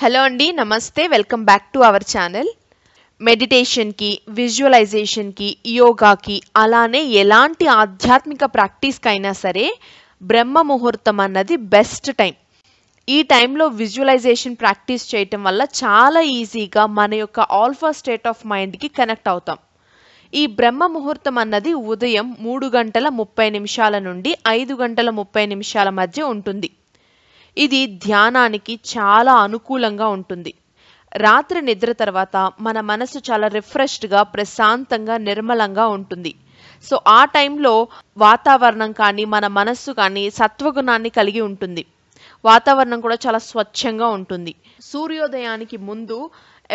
hello అండి నమస్తే welcome back to our channel మెడిటేషన్కి విజువలైజేషన్కి యోగాకి అలానే ఎలాంటి ఆధ్యాత్మిక ప్రాక్టీస్కి అయినా సరే బ్రహ్మ ముహూర్తం అన్నది బెస్ట్ టైం ఈ టైంలో విజువలైజేషన్ ప్రాక్టీస్ చేయటం వల్ల చాలా ఈజీగా మన యొక్క ఆల్ఫా స్టేట్ ఆఫ్ మైండ్కి కనెక్ట్ అవుతాం ఈ బ్రహ్మ ముహూర్తం అన్నది ఉదయం మూడు గంటల ముప్పై నిమిషాల నుండి ఐదు గంటల ముప్పై నిమిషాల మధ్య ఉంటుంది ఇది ధ్యానానికి చాలా అనుకూలంగా ఉంటుంది రాత్రి నిద్ర తర్వాత మన మనసు చాలా రిఫ్రెష్డ్గా ప్రశాంతంగా నిర్మలంగా ఉంటుంది సో ఆ టైంలో వాతావరణం కానీ మన మనస్సు కానీ సత్వగుణాన్ని కలిగి ఉంటుంది వాతావరణం కూడా చాలా స్వచ్ఛంగా ఉంటుంది సూర్యోదయానికి ముందు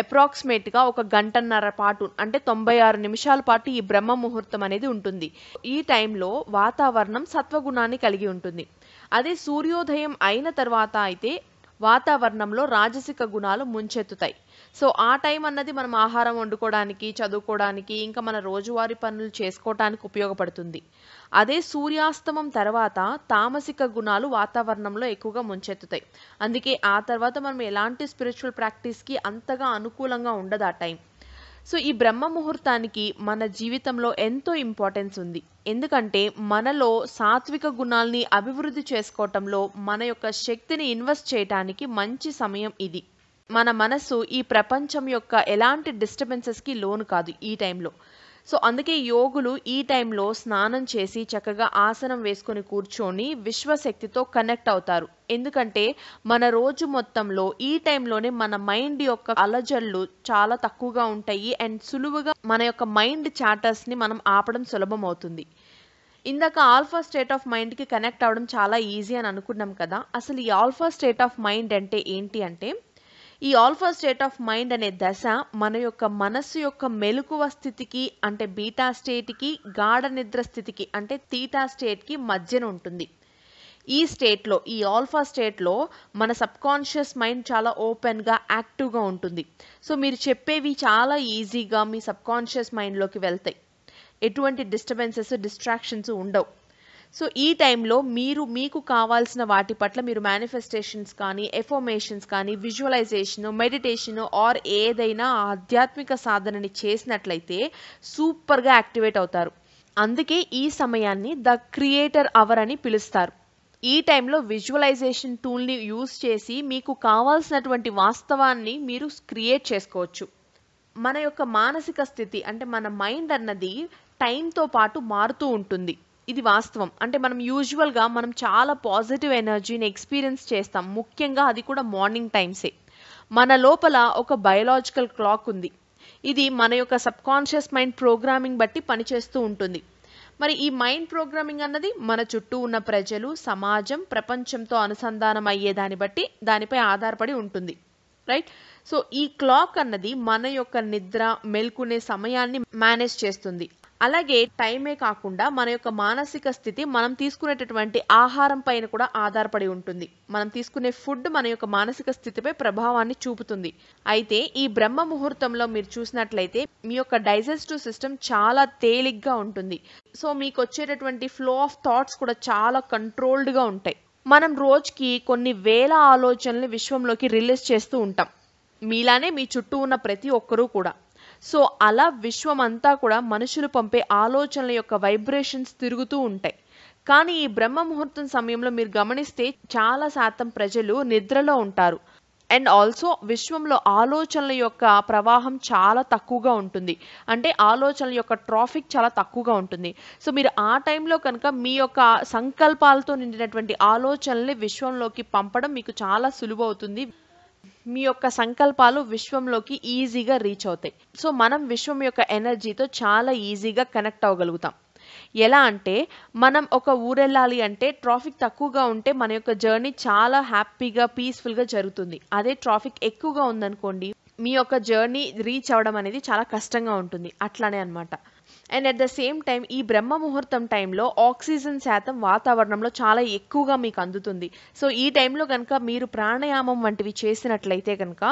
అప్రాక్సిమేట్గా ఒక గంటన్నర పాటు అంటే తొంభై ఆరు నిమిషాల పాటు ఈ బ్రహ్మ ముహూర్తం అనేది ఉంటుంది ఈ టైంలో వాతావరణం సత్వగుణాన్ని కలిగి ఉంటుంది అదే సూర్యోదయం అయిన తర్వాత అయితే వాతావరణంలో రాజసిక గుణాలు ముంచెత్తుతాయి సో ఆ టైం అన్నది మనం ఆహారం వండుకోవడానికి చదువుకోవడానికి ఇంకా మన రోజువారీ పనులు చేసుకోవడానికి ఉపయోగపడుతుంది అదే సూర్యాస్తమం తర్వాత తామసిక గుణాలు వాతావరణంలో ఎక్కువగా ముంచెత్తుతాయి అందుకే ఆ తర్వాత మనం ఎలాంటి స్పిరిచువల్ ప్రాక్టీస్కి అంతగా అనుకూలంగా ఉండదు ఆ టైం సో ఈ బ్రహ్మ ముహూర్తానికి మన జీవితంలో ఎంతో ఇంపార్టెన్స్ ఉంది ఎందుకంటే మనలో సాత్విక గుణాల్ని అభివృద్ధి చేసుకోవటంలో మన యొక్క శక్తిని ఇన్వెస్ట్ చేయటానికి మంచి సమయం ఇది మన మనసు ఈ ప్రపంచం యొక్క ఎలాంటి డిస్టర్బెన్సెస్కి లోను కాదు ఈ టైంలో సో అందుకే యోగులు ఈ టైంలో స్నానం చేసి చక్కగా ఆసనం వేసుకొని కూర్చొని విశ్వశక్తితో కనెక్ట్ అవుతారు ఎందుకంటే మన రోజు మొత్తంలో ఈ టైంలోనే మన మైండ్ యొక్క అలజళ్ళు చాలా తక్కువగా ఉంటాయి అండ్ సులువుగా మన యొక్క మైండ్ చాటర్స్ని మనం ఆపడం సులభం అవుతుంది ఇందాక ఆల్ఫా స్టేట్ ఆఫ్ మైండ్కి కనెక్ట్ అవ్వడం చాలా ఈజీ అని అనుకున్నాం కదా అసలు ఈ ఆల్ఫా స్టేట్ ఆఫ్ మైండ్ అంటే ఏంటి అంటే ఈ ఆల్ఫా స్టేట్ ఆఫ్ మైండ్ అనే దశ మన యొక్క మనస్సు యొక్క మెలకువ స్థితికి అంటే బీటా స్టేట్కి గాఢ నిద్ర స్థితికి అంటే తీటా స్టేట్కి మధ్యన ఉంటుంది ఈ స్టేట్లో ఈ ఆల్ఫా స్టేట్లో మన సబ్కాన్షియస్ మైండ్ చాలా ఓపెన్గా యాక్టివ్గా ఉంటుంది సో మీరు చెప్పేవి చాలా ఈజీగా మీ సబ్కాన్షియస్ మైండ్లోకి వెళ్తాయి ఎటువంటి డిస్టర్బెన్సెస్ డిస్ట్రాక్షన్స్ ఉండవు సో ఈ టైంలో మీరు మీకు కావాల్సిన వాటి పట్ల మీరు మేనిఫెస్టేషన్స్ కానీ ఎఫోమేషన్స్ కానీ విజువలైజేషను మెడిటేషను ఆర్ ఏదైనా ఆధ్యాత్మిక సాధనని చేసినట్లయితే సూపర్గా యాక్టివేట్ అవుతారు అందుకే ఈ సమయాన్ని ద క్రియేటర్ అవర్ అని పిలుస్తారు ఈ టైంలో విజువలైజేషన్ టూల్ని యూజ్ చేసి మీకు కావాల్సినటువంటి వాస్తవాన్ని మీరు క్రియేట్ చేసుకోవచ్చు మన యొక్క మానసిక స్థితి అంటే మన మైండ్ అన్నది టైంతో పాటు మారుతూ ఉంటుంది ఇది వాస్తవం అంటే మనం యూజువల్గా మనం చాలా పాజిటివ్ ఎనర్జీని ఎక్స్పీరియన్స్ చేస్తాం ముఖ్యంగా అది కూడా మార్నింగ్ టైమ్సే మన లోపల ఒక బయలాజికల్ క్లాక్ ఉంది ఇది మన యొక్క సబ్కాన్షియస్ మైండ్ ప్రోగ్రామింగ్ బట్టి పనిచేస్తూ ఉంటుంది మరి ఈ మైండ్ ప్రోగ్రామింగ్ అన్నది మన చుట్టూ ఉన్న ప్రజలు సమాజం ప్రపంచంతో అనుసంధానం అయ్యే దాన్ని బట్టి దానిపై ఆధారపడి ఉంటుంది రైట్ సో ఈ క్లాక్ అన్నది మన యొక్క నిద్ర మేల్కొనే సమయాన్ని మేనేజ్ చేస్తుంది అలాగే టైమే కాకుండా మన యొక్క మానసిక స్థితి మనం తీసుకునేటటువంటి ఆహారం పైన కూడా ఆధారపడి ఉంటుంది మనం తీసుకునే ఫుడ్ మన యొక్క మానసిక స్థితిపై ప్రభావాన్ని చూపుతుంది అయితే ఈ బ్రహ్మ ముహూర్తంలో మీరు చూసినట్లయితే మీ యొక్క డైజెస్టివ్ సిస్టమ్ చాలా తేలిగ్గా ఉంటుంది సో మీకు వచ్చేటటువంటి ఫ్లో ఆఫ్ థాట్స్ కూడా చాలా కంట్రోల్డ్గా ఉంటాయి మనం రోజుకి కొన్ని వేల ఆలోచనలు విశ్వంలోకి రిలీజ్ చేస్తూ ఉంటాం మీలానే మీ చుట్టూ ఉన్న ప్రతి ఒక్కరూ కూడా సో అలా విశ్వం అంతా కూడా మనుషులు పంపే ఆలోచనల యొక్క వైబ్రేషన్స్ తిరుగుతూ ఉంటాయి కానీ ఈ బ్రహ్మ ముహూర్తం సమయంలో మీరు గమనిస్తే చాలా శాతం ప్రజలు నిద్రలో ఉంటారు అండ్ ఆల్సో విశ్వంలో ఆలోచనల యొక్క ప్రవాహం చాలా తక్కువగా ఉంటుంది అంటే ఆలోచనల యొక్క ట్రాఫిక్ చాలా తక్కువగా ఉంటుంది సో మీరు ఆ టైంలో కనుక మీ యొక్క సంకల్పాలతో నిండినటువంటి ఆలోచనల్ని విశ్వంలోకి పంపడం మీకు చాలా సులువవుతుంది మీ యొక్క సంకల్పాలు విశ్వంలోకి ఈజీగా రీచ్ అవుతాయి సో మనం విశ్వం యొక్క ఎనర్జీతో చాలా ఈజీగా కనెక్ట్ అవ్వగలుగుతాం ఎలా అంటే మనం ఒక ఊరెళ్ళాలి అంటే ట్రాఫిక్ తక్కువగా ఉంటే మన యొక్క జర్నీ చాలా హ్యాపీగా పీస్ఫుల్గా జరుగుతుంది అదే ట్రాఫిక్ ఎక్కువగా ఉందనుకోండి మీ యొక్క జర్నీ రీచ్ అవ్వడం అనేది చాలా కష్టంగా ఉంటుంది అట్లానే అనమాట and at the same time ఈ బ్రహ్మ ముహూర్తం టైంలో ఆక్సిజన్ శాతం వాతావరణంలో చాలా ఎక్కువగా మీకు అందుతుంది సో ఈ టైంలో కనుక మీరు ప్రాణాయామం వంటివి చేసినట్లయితే కనుక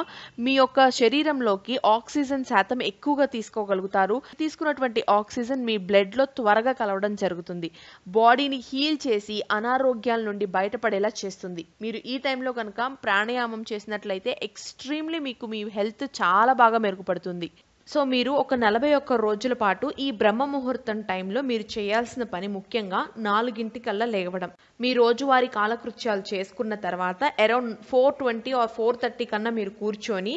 మీ యొక్క శరీరంలోకి ఆక్సిజన్ శాతం ఎక్కువగా తీసుకోగలుగుతారు తీసుకున్నటువంటి ఆక్సిజన్ మీ బ్లడ్లో త్వరగా కలవడం జరుగుతుంది బాడీని హీల్ చేసి అనారోగ్యాల నుండి బయటపడేలా చేస్తుంది మీరు ఈ టైంలో కనుక ప్రాణాయామం చేసినట్లయితే ఎక్స్ట్రీమ్లీ మీకు మీ హెల్త్ చాలా బాగా మెరుగుపడుతుంది సో మీరు ఒక నలభై ఒక్క రోజుల పాటు ఈ బ్రహ్మ ముహూర్తం టైంలో మీరు చేయాల్సిన పని ముఖ్యంగా నాలుగింటికల్లా లేవడం మీ రోజువారి కాలకృత్యాలు చేసుకున్న తర్వాత around four twenty or four thirty కన్నా మీరు కూర్చొని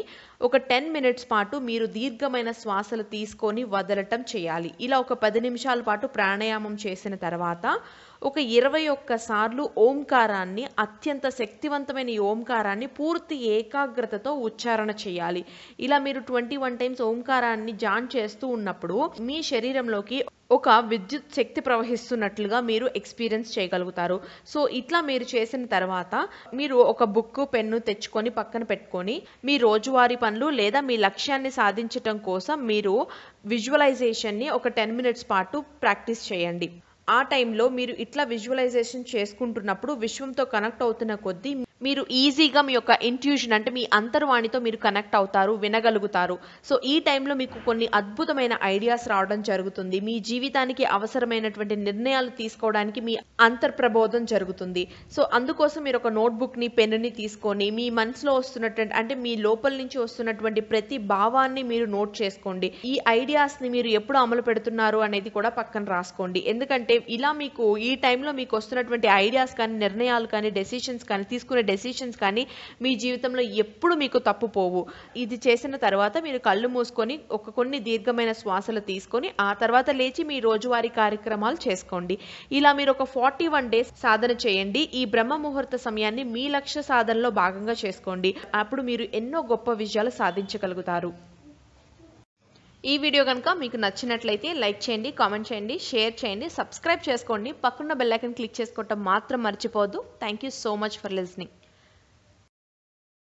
ఒక టెన్ మినిట్స్ పాటు మీరు దీర్ఘమైన శ్వాసలు తీసుకొని వదలటం చేయాలి ఇలా ఒక పది నిమిషాల పాటు ప్రాణాయామం చేసిన తర్వాత ఒక ఇరవై ఒక్కసార్లు ఓంకారాన్ని అత్యంత శక్తివంతమైన ఓంకారాన్ని పూర్తి ఏకాగ్రతతో ఉచ్చారణ చేయాలి ఇలా మీరు ట్వంటీ వన్ టైమ్స్ ఓంకారాన్ని జాన్ చేస్తూ ఉన్నప్పుడు మీ శరీరంలోకి ఒక విద్యుత్ శక్తి ప్రవహిస్తున్నట్లుగా మీరు ఎక్స్పీరియన్స్ చేయగలుగుతారు సో ఇట్లా మీరు చేసిన తర్వాత మీరు ఒక బుక్ పెన్ను తెచ్చుకొని పక్కన పెట్టుకొని మీ రోజువారీ పనులు లేదా మీ లక్ష్యాన్ని సాధించటం కోసం మీరు విజువలైజేషన్ని ఒక టెన్ మినిట్స్ పాటు ప్రాక్టీస్ చేయండి ఆ టైంలో మీరు ఇట్లా విజువలైజేషన్ చేసుకుంటున్నప్పుడు విశ్వంతో కనెక్ట్ అవుతున్న కొద్దీ మీరు ఈజీగా మీ యొక్క ఇంట్యూషన్ అంటే మీ అంతర్వాణితో మీరు కనెక్ట్ అవుతారు వినగలుగుతారు సో ఈ టైంలో మీకు కొన్ని అద్భుతమైన ఐడియాస్ రావడం జరుగుతుంది మీ జీవితానికి అవసరమైనటువంటి నిర్ణయాలు తీసుకోవడానికి మీ అంతర్ప్రబోధం జరుగుతుంది సో అందుకోసం మీరు ఒక నోట్బుక్ని పెన్నుని తీసుకొని మీ మనసులో వస్తున్నటువంటి అంటే మీ లోపల నుంచి వస్తున్నటువంటి ప్రతి భావాన్ని మీరు నోట్ చేసుకోండి ఈ ఐడియాస్ని మీరు ఎప్పుడు అమలు పెడుతున్నారు అనేది కూడా పక్కన రాసుకోండి ఎందుకంటే ఇలా మీకు ఈ టైంలో మీకు వస్తున్నటువంటి ఐడియాస్ కానీ నిర్ణయాలు కానీ డెసిషన్స్ కానీ తీసుకునే డెసిషన్స్ కానీ మీ జీవితంలో ఎప్పుడు మీకు తప్పు పోవు ఇది చేసిన తర్వాత మీరు కళ్ళు మూసుకొని ఒక కొన్ని దీర్ఘమైన శ్వాసలు తీసుకొని ఆ తర్వాత లేచి మీ రోజువారీ కార్యక్రమాలు చేసుకోండి ఇలా మీరు ఒక ఫార్టీ వన్ డేస్ సాధన చేయండి ఈ బ్రహ్మ ముహూర్త సమయాన్ని మీ లక్ష్య సాధనలో భాగంగా చేసుకోండి అప్పుడు మీరు ఎన్నో గొప్ప విజయాలు సాధించగలుగుతారు ఈ వీడియో కనుక మీకు నచ్చినట్లయితే లైక్ చేయండి కామెంట్ చేయండి షేర్ చేయండి సబ్స్క్రైబ్ చేసుకోండి పక్కన బెల్లైకన్ క్లిక్ చేసుకోవటం మాత్రం మర్చిపోదు thank you so much for listening